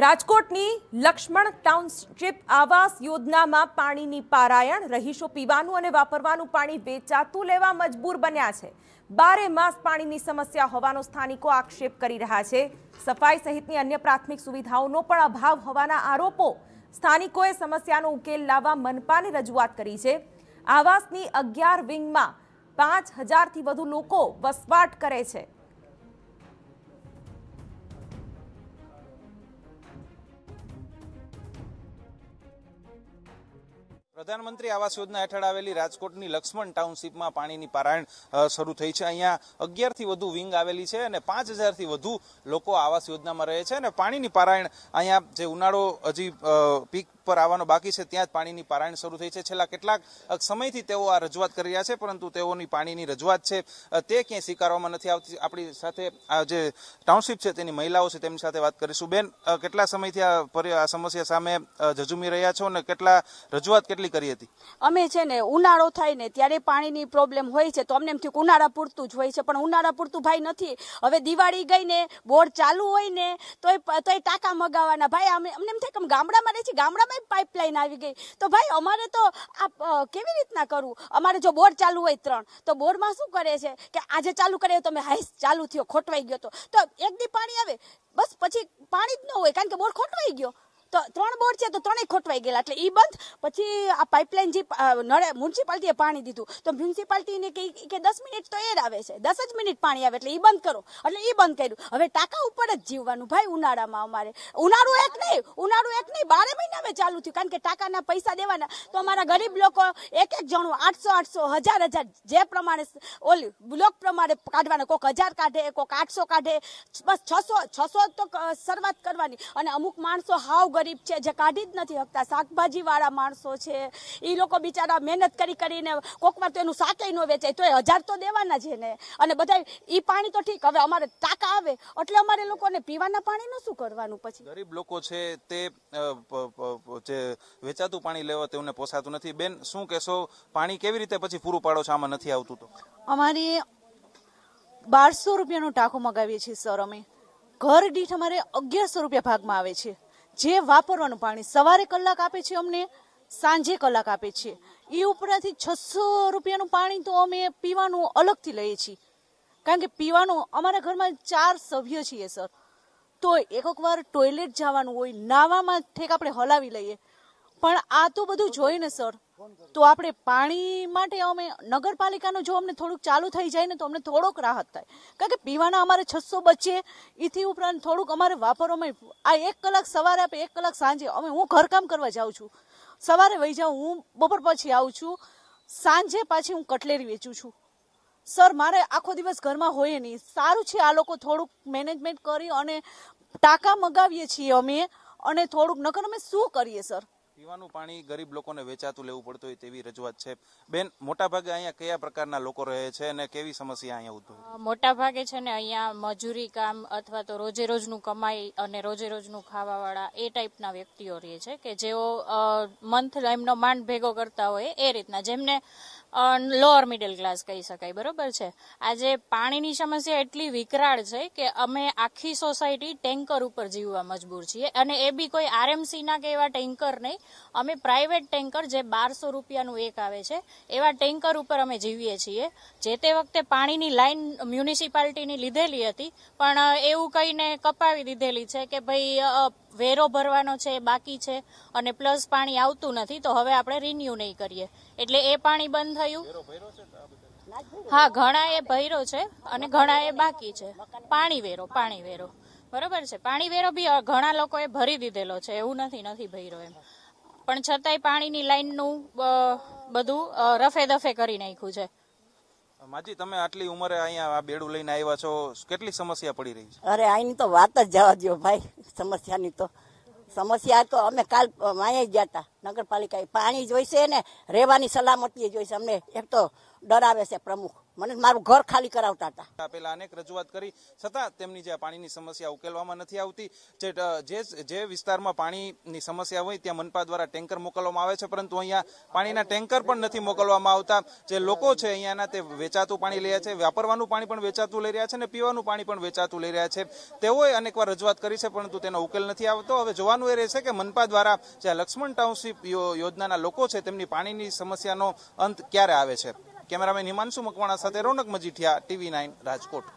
રાજકોટની લક્ષ્મણ ટાઉનશીપ આવાસ યોજનામાં પાણીની પારાયણ રહીશો પીવાનું અને વાપરવાનું પાણી વેચાતું લેવા મજબૂર બન્યા છે બારે માસ પાણીની સમસ્યા હોવાનો સ્થાનિકો આક્ષેપ કરી રહ્યા છે સફાઈ સહિતની અન્ય પ્રાથમિક સુવિધાઓનો પણ અભાવ હોવાના આરોપો સ્થાનિકોએ સમસ્યાનો ઉકેલ લાવવા મનપાને રજૂઆત કરી છે આવાસની અગિયાર વિંગમાં પાંચ હજારથી વધુ લોકો વસવાટ કરે છે પ્રધાનમંત્રી આવાસ યોજના હેઠળ આવેલી રાજકોટની લક્ષ્મણ ટાઉનશીપમાં પાણીની પારાયણ શરૂ થઈ છે અહીંયા અગિયારથી વધુ વિંગ આવેલી છે અને પાંચ હજારથી વધુ લોકો આવાસ યોજનામાં રહે છે અને પાણીની પારાયણ અહીંયા જે ઉનાળો હજી પીક પર આવવાનો બાકી છે ત્યાં જ પાણીની પારાયણ શરૂ થઈ છે છેલ્લા કેટલાક સમયથી તેઓ આ રજૂઆત કરી રહ્યા છે પરંતુ તેઓની પાણીની રજૂઆત છે તે ક્યાંય સ્વીકારવામાં નથી આવતી આપણી સાથે આ જે ટાઉનશીપ છે તેની મહિલાઓ છે તેમની સાથે વાત કરીશું બેન કેટલા સમયથી આ સમસ્યા સામે જજુમી રહ્યા છો અને કેટલા રજૂઆત કેટલી કરી હતી અમે છે ને ઉનાળો થાય ને ત્યારે પાણીની પ્રોબ્લેમ હોય છે તો અમને એમ થયું ઉનાળા પૂરતું જ હોય છે પણ ઉનાળા પૂરતું ભાઈ નથી હવે દિવાળી ગઈ ને બોર ચાલુ હોય ને તો તોય ટાંકા મગાવવાના ભાઈ અમે અમને એમ થાય કે ગામડામાં રહે છે ગામડામાં પાઇપલાઇન આવી ગઈ તો ભાઈ અમારે તો આ કેવી રીતના કરવું અમારે જો બોર ચાલુ હોય ત્રણ તો બોરમાં શું કરે છે કે આજે ચાલુ કરે તો મેં હાઈસ ચાલુ થયો ખોટવાઈ ગયો તો એક દી પાણી આવે બસ પછી પાણી જ ન હોય કારણ કે બોર ખોટવાઈ ગયો તો ત્રણ બોર છે તો ત્રણેય ખોટવાઈ ગયેલા એટલે એ બંધ પછી આ પાઇપલાઇન જે નળે મ્યુનિસિપાલિટીએ પાણી દીધું તો મ્યુનિસિપાલિટીને કે કે દસ મિનિટ તો એર આવે છે દસ જ મિનિટ પાણી આવે એટલે એ બંધ કરો એટલે એ બંધ કર્યું હવે ટાંકા ઉપર જ જીવવાનું ભાઈ ઉનાળામાં અમારે ઉનાળું એક નહીં ઉનાળું એક નહીં બારે મહિના અમે ચાલુ થયું કારણ કે ટાંકાના પૈસા દેવાના તો અમારા ગરીબ લોકો એક એક જણું આઠસો આઠસો હજાર હજાર જે પ્રમાણે ઓલી બ્લોક પ્રમાણે કાઢવાના કોઈક હજાર કાઢે કોઈક આઠસો કાઢે બસ છસો છસો તો શરૂઆત કરવાની અને અમુક માણસો હાવ ગરીબ છે જે કાઢી જ નથી શકતા શાકભાજીવાળા માણસો છે એ લોકો બિચારા મહેનત કરી કરીને કોકવાર તો એનું શાકેય ન વેચાય તો એ હજાર તો દેવાના છે ને અને બધા એ પાણી તો ઠીક હવે અમારે ટાંકા આવે એટલે અમારે લોકોને પીવાના પાણીનું શું કરવાનું પછી ગરીબ લોકો છે તે જે વેચાતું પાણી લેવા તેમને પોસાતું નથી બેન શું કહેશો પાણી કેવી રીતે પછી પૂરું પાડો છો આમાં નથી આવતું તો અમારી બારસો રૂપિયાનું ટાંકું મગાવીએ છીએ સર અમે ઘર દીઠ અમારે અગિયારસો રૂપિયા ભાગમાં આવે છે જે વાપરવાનું પાણી સવારે કલાક આપે છે અમને સાંજે કલાક આપે છે એ ઉપરાંતથી છસો રૂપિયાનું પાણી તો અમે પીવાનું અલગથી લઈએ છીએ કારણ કે પીવાનું અમારા ઘરમાં ચાર સભ્ય છીએ સર તો વાર ટોયલેટ જવાનું હોય નાવામાં ઠેક આપણે હલાવી લઈએ પણ આ તો બધું જોઈને સર તો આપણે પાણી માટે અમે નગરપાલિકાનું જો અમને થોડુંક ચાલુ થઈ જાય ને તો અમને થોડોક રાહત થાય કારણ કે પીવાના અમારે છસો બચીએ એથી ઉપરાંત થોડુંક અમારે વાપરો અમે આ એક કલાક સવારે આપે એક કલાક સાંજે અમે હું ઘરકામ કરવા જાઉં છું સવારે વહી જાઉં હું બપોર પછી આવું છું સાંજે પાછી હું કટલેરી વેચું છું સર મારે આખો દિવસ ઘરમાં હોય નહીં સારું છે આ લોકો થોડુંક મેનેજમેન્ટ કરી અને ટાંકા મગાવીએ છીએ અમે અને થોડુંક નકર અમે શું કરીએ સર પીવાનું પાણી ગરીબ લોકોને વેચાતું લેવું પડતું હોય તેવી રજૂઆત છે બેન મોટા ભાગે અહીંયા કયા પ્રકારના લોકો રહે છે અને કેવી સમસ્યા અહીંયા મોટા ભાગે છે ને અહીંયા મજૂરી કામ અથવા તો રોજે રોજનું કમાઈ અને રોજે રોજનું ખાવાવાળા એ ટાઈપના વ્યક્તિઓ રહે છે કે જેઓ મંથ એમનો માંડ ભેગો કરતા હોય એ રીતના જેમને લોઅર મિડલ ક્લાસ કહી શકાય બરોબર છે આજે પાણીની સમસ્યા એટલી વિકરાળ છે કે અમે આખી સોસાયટી ટેન્કર ઉપર જીવવા મજબૂર છીએ અને એ બી કોઈ આરએમસીના કે એવા ટેન્કર નહીં અમે પ્રાઇવેટ ટેન્કર જે બારસો રૂપિયાનું એક આવે છે એવા ટેન્કર ઉપર અમે જીવીએ છીએ જે તે વખતે પાણીની લાઈન મ્યુનિસિપાલિટીની લીધેલી હતી પણ એવું કહીને કપાવી દીધેલી છે કે ભાઈ વેરો ભરવાનો છે એ બાકી છે અને પ્લસ પાણી આવતું નથી તો હવે આપણે રિન્યુ નહીં કરીએ એટલે એ પાણી બંધ થયું હા ઘણા એ ભૈરો છે અને ઘણા એ બાકી છે પાણી વેરો પાણી વેરો બરોબર છે પાણી વેરો બી ઘણા લોકોએ ભરી દીધેલો છે એવું નથી નથી ભૈરો એમ પણ છતાંય પાણીની લાઈનનું બધું રફે દફે કરી નાખ્યું છે માજી તમે આટલી ઉંમરે અહીંયા આ બેડું લઈને આવ્યા છો કેટલી સમસ્યા પડી રહી છે અરે અહીંની તો વાત જ જવા દો ભાઈ સમસ્યાની તો સમસ્યા તો અમે કાલ અહીંયા ગયા હતા નગરપાલિકાએ પાણી જોઈશે ને રહેવાની સલામતી જોઈશે અમને એક તો ડરાવે છે પ્રમુખ મને મારું ઘર ખાલી કરાવતા હતા પેલા અનેક રજૂઆત કરી છતાં તેમની જે પાણીની સમસ્યા ઉકેલવામાં નથી આવતી જે જે વિસ્તારમાં પાણીની સમસ્યા હોય ત્યાં મનપા દ્વારા ટેન્કર મોકલવામાં આવે છે પરંતુ અહીંયા પાણીના ટેન્કર પણ નથી મોકલવામાં આવતા જે લોકો છે અહીંયાના તે વેચાતું પાણી લઈ રહ્યા છે વાપરવાનું પાણી પણ વેચાતું લઈ રહ્યા છે અને પીવાનું પાણી પણ વેચાતું લઈ રહ્યા છે તેઓએ અનેકવાર રજૂઆત કરી છે પરંતુ તેનો ઉકેલ નથી આવતો હવે જોવાનું એ રહેશે કે મનપા દ્વારા જે લક્ષ્મણ ટાઉનશીપ યોજનાના લોકો છે તેમની પાણીની સમસ્યાનો અંત ક્યારે આવે છે કેમેરામેન હિમાંશુ મકવાણા સાથે રોનક મજીઠિયા ટીવી નાઇન રાજકોટ